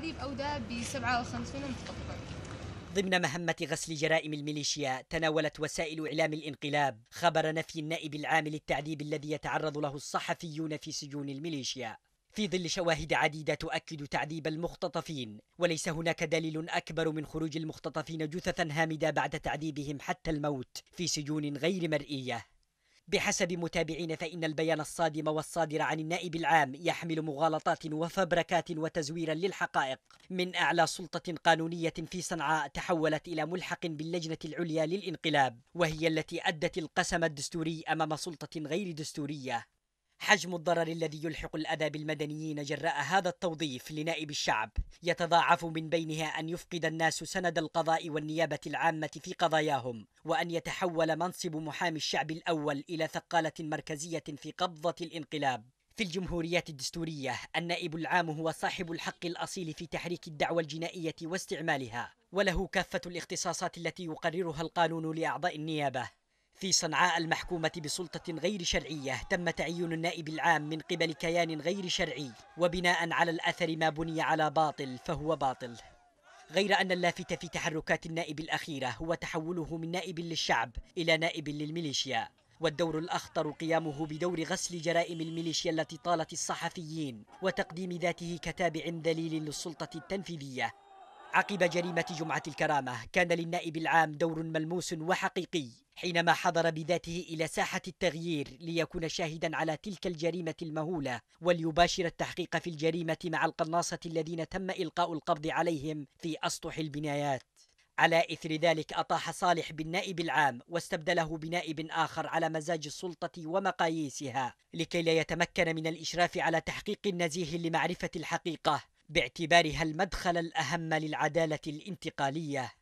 أو بأوداع ب 57 متطرفا ضمن مهمة غسل جرائم الميليشيا تناولت وسائل إعلام الانقلاب خبر نفي النائب العام للتعذيب الذي يتعرض له الصحفيون في سجون الميليشيا في ظل شواهد عديدة تؤكد تعذيب المختطفين وليس هناك دليل أكبر من خروج المختطفين جثثا هامدة بعد تعذيبهم حتى الموت في سجون غير مرئية بحسب متابعين فإن البيان الصادم والصادر عن النائب العام يحمل مغالطات وفبركات وتزويرا للحقائق من أعلى سلطة قانونية في صنعاء تحولت إلى ملحق باللجنة العليا للانقلاب وهي التي أدت القسم الدستوري أمام سلطة غير دستورية حجم الضرر الذي يلحق الأذى بالمدنيين جراء هذا التوظيف لنائب الشعب يتضاعف من بينها أن يفقد الناس سند القضاء والنيابة العامة في قضاياهم وأن يتحول منصب محامي الشعب الأول إلى ثقالة مركزية في قبضة الانقلاب في الجمهوريات الدستورية النائب العام هو صاحب الحق الأصيل في تحريك الدعوة الجنائية واستعمالها وله كافة الاختصاصات التي يقررها القانون لأعضاء النيابة في صنعاء المحكومة بسلطة غير شرعية تم تعيين النائب العام من قبل كيان غير شرعي وبناء على الأثر ما بني على باطل فهو باطل غير أن اللافت في تحركات النائب الأخيرة هو تحوله من نائب للشعب إلى نائب للميليشيا والدور الأخطر قيامه بدور غسل جرائم الميليشيا التي طالت الصحفيين وتقديم ذاته كتابع ذليل للسلطة التنفيذية عقب جريمة جمعة الكرامة كان للنائب العام دور ملموس وحقيقي حينما حضر بذاته إلى ساحة التغيير ليكون شاهدا على تلك الجريمة المهولة وليباشر التحقيق في الجريمة مع القناصة الذين تم إلقاء القبض عليهم في أسطح البنايات على إثر ذلك أطاح صالح بالنائب العام واستبدله بنائب آخر على مزاج السلطة ومقاييسها لكي لا يتمكن من الإشراف على تحقيق نزيه لمعرفة الحقيقة باعتبارها المدخل الأهم للعدالة الانتقالية